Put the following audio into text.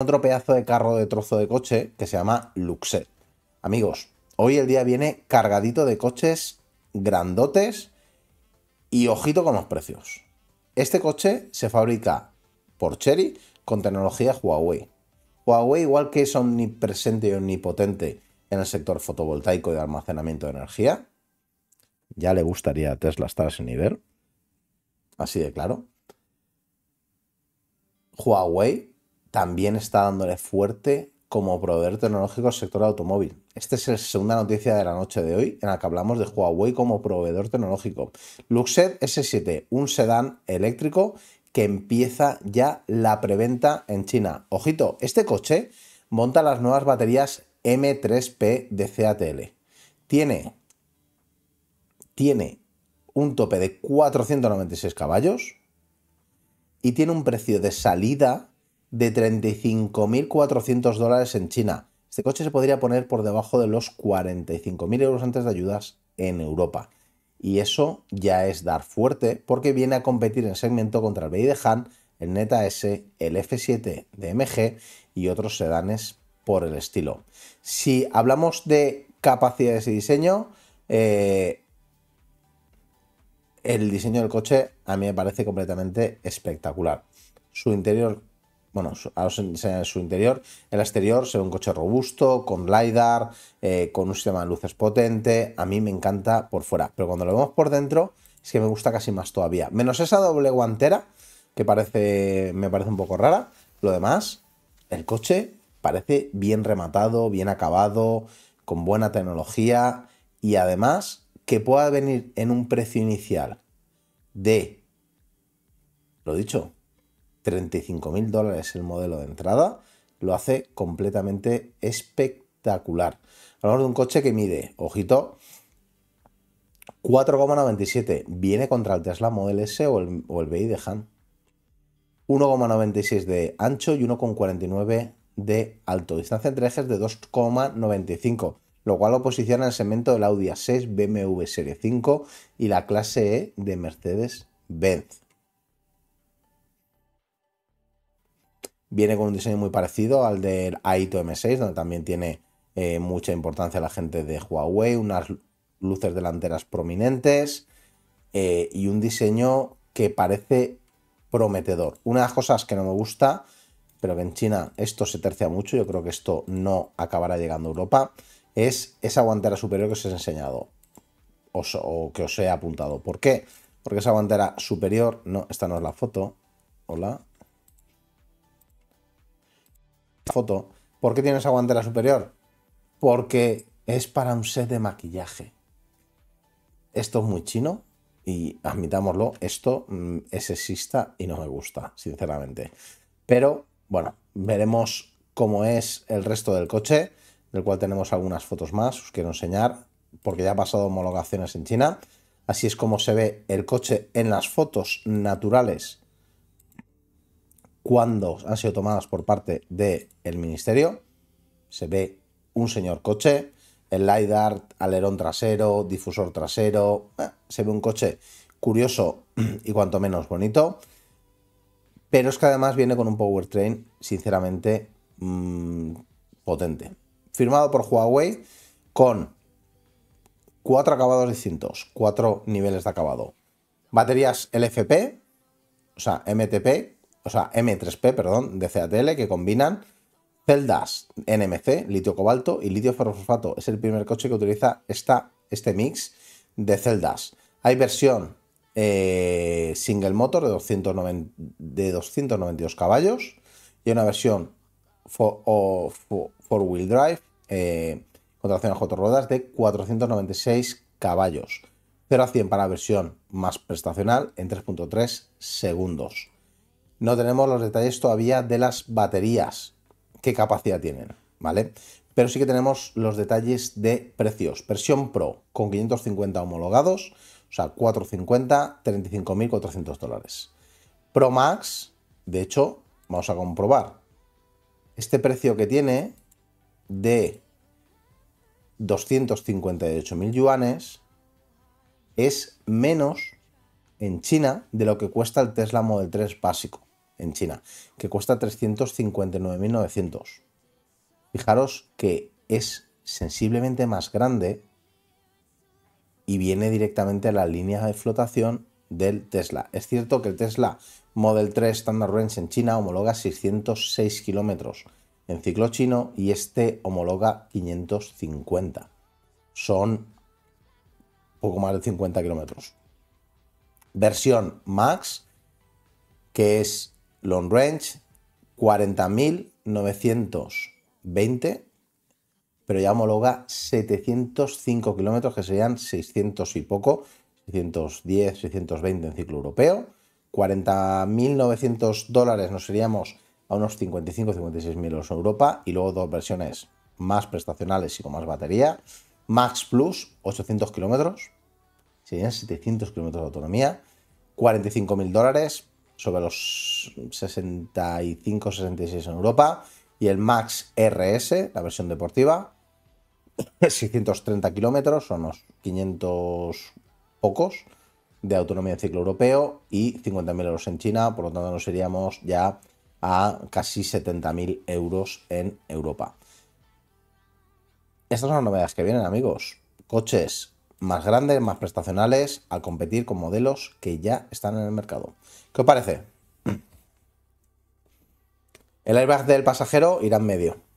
otro pedazo de carro de trozo de coche que se llama Luxet. Amigos, hoy el día viene cargadito de coches grandotes y ojito con los precios. Este coche se fabrica por Cherry con tecnología Huawei. Huawei, igual que es omnipresente y omnipotente en el sector fotovoltaico y de almacenamiento de energía, ya le gustaría a Tesla estar sin nivel. Así de claro. Huawei también está dándole fuerte como proveedor tecnológico al sector automóvil. Esta es la segunda noticia de la noche de hoy en la que hablamos de Huawei como proveedor tecnológico. Luxed S7, un sedán eléctrico que empieza ya la preventa en China. Ojito, este coche monta las nuevas baterías M3P de CATL. Tiene, tiene un tope de 496 caballos y tiene un precio de salida de 35.400 dólares en China. Este coche se podría poner por debajo de los 45.000 euros antes de ayudas en Europa. Y eso ya es dar fuerte porque viene a competir en segmento contra el HAN. el Neta S, el F7 de MG y otros sedanes por el estilo. Si hablamos de capacidades y diseño, eh, el diseño del coche a mí me parece completamente espectacular. Su interior bueno, su, su, interior, el exterior se ve un coche robusto, con LiDAR, eh, con un sistema de luces potente. A mí me encanta por fuera, pero cuando lo vemos por dentro es que me gusta casi más todavía. Menos esa doble guantera, que parece, me parece un poco rara. Lo demás, el coche parece bien rematado, bien acabado, con buena tecnología y además que pueda venir en un precio inicial de, lo dicho, 35 mil dólares el modelo de entrada, lo hace completamente espectacular. Hablamos de un coche que mide, ojito, 4,97. Viene contra el Tesla Model S o el, o el BI de Han. 1,96 de ancho y 1,49 de alto. Distancia entre ejes de 2,95, lo cual lo posiciona en el segmento del Audi A6, BMW Serie 5 y la clase E de Mercedes-Benz. Viene con un diseño muy parecido al del Aito M6, donde también tiene eh, mucha importancia la gente de Huawei, unas luces delanteras prominentes eh, y un diseño que parece prometedor. Una de las cosas que no me gusta, pero que en China esto se tercia mucho, yo creo que esto no acabará llegando a Europa, es esa guantera superior que os he enseñado o que os he apuntado. ¿Por qué? Porque esa guantera superior, no, esta no es la foto, hola, foto. ¿Por qué tienes esa guantera superior? Porque es para un set de maquillaje. Esto es muy chino y admitámoslo, esto mm, es sexista y no me gusta, sinceramente. Pero bueno, veremos cómo es el resto del coche, del cual tenemos algunas fotos más, os quiero enseñar, porque ya ha pasado homologaciones en China. Así es como se ve el coche en las fotos naturales cuando han sido tomadas por parte del el ministerio. Se ve un señor coche, el LiDAR, alerón trasero, difusor trasero. Eh, se ve un coche curioso y cuanto menos bonito. Pero es que además viene con un powertrain, sinceramente, mm, potente. Firmado por Huawei con cuatro acabados distintos, cuatro niveles de acabado. Baterías LFP, o sea, MTP, o sea, M3P, perdón, de CATL, que combinan celdas NMC, litio cobalto y litio ferrofosfato. Es el primer coche que utiliza este mix de celdas. Hay versión eh, single motor de, 290, de 292 caballos y una versión four, wheel drive eh, con tracción a cuatro ruedas de 496 caballos. 0 a 100 para la versión más prestacional en 3.3 segundos no tenemos los detalles todavía de las baterías, qué capacidad tienen, ¿vale? Pero sí que tenemos los detalles de precios. Versión Pro con 550 homologados, o sea, 450, 35.400 dólares. Pro Max, de hecho, vamos a comprobar. Este precio que tiene de 258.000 yuanes es menos en China de lo que cuesta el Tesla Model 3 básico en China, que cuesta 359.900. Fijaros que es sensiblemente más grande y viene directamente a la línea de flotación del Tesla. Es cierto que el Tesla Model 3 Standard Range en China homologa 606 kilómetros en ciclo chino y este homologa 550. Son poco más de 50 kilómetros. Versión Max, que es long range 40.920, pero ya homologa 705 kilómetros, que serían 600 y poco, 610, 620 en ciclo europeo. 40.900 dólares nos seríamos a unos 55, 56 mil euros en Europa y luego dos versiones más prestacionales y con más batería. Max Plus, 800 kilómetros, serían 700 kilómetros de autonomía. 45.000 dólares, sobre los 65-66 en Europa, y el Max RS, la versión deportiva, 630 kilómetros, son unos 500 pocos de autonomía en ciclo europeo y 50.000 euros en China, por lo tanto nos iríamos ya a casi 70.000 euros en Europa. Estas son las novedades que vienen, amigos. Coches más grandes, más prestacionales, al competir con modelos que ya están en el mercado. ¿Qué os parece? El airbag del pasajero irá en medio.